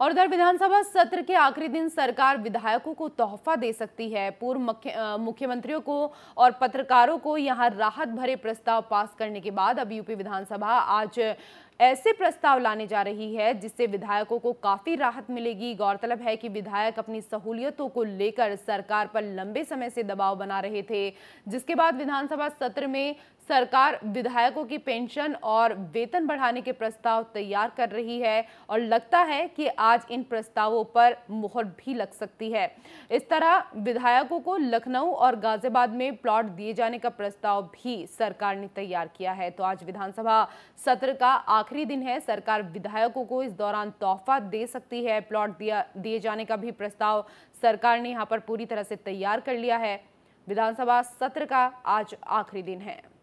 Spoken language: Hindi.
और उधर विधानसभा सत्र के आखिरी दिन सरकार विधायकों को तोहफा दे सकती है पूर्व मुख्यमंत्रियों को और पत्रकारों को यहां राहत भरे प्रस्ताव पास करने के बाद अब यूपी विधानसभा आज ऐसे प्रस्ताव लाने जा रही है जिससे विधायकों को काफ़ी राहत मिलेगी गौरतलब है कि विधायक अपनी सहूलियतों को लेकर सरकार पर लंबे समय से दबाव बना रहे थे जिसके बाद विधानसभा सत्र में सरकार विधायकों की पेंशन और वेतन बढ़ाने के प्रस्ताव तैयार कर रही है और लगता है कि आज इन प्रस्तावों पर मुहर भी लग सकती है इस तरह विधायकों को लखनऊ और गाजियाबाद में प्लॉट दिए जाने का प्रस्ताव भी सरकार ने तैयार किया है तो आज विधानसभा सत्र का आखिरी दिन है सरकार विधायकों को इस दौरान तोहफा दे सकती है प्लॉट दिया दिए जाने का भी प्रस्ताव सरकार ने यहाँ पर पूरी तरह से तैयार कर लिया है विधानसभा सत्र का आज आखिरी दिन है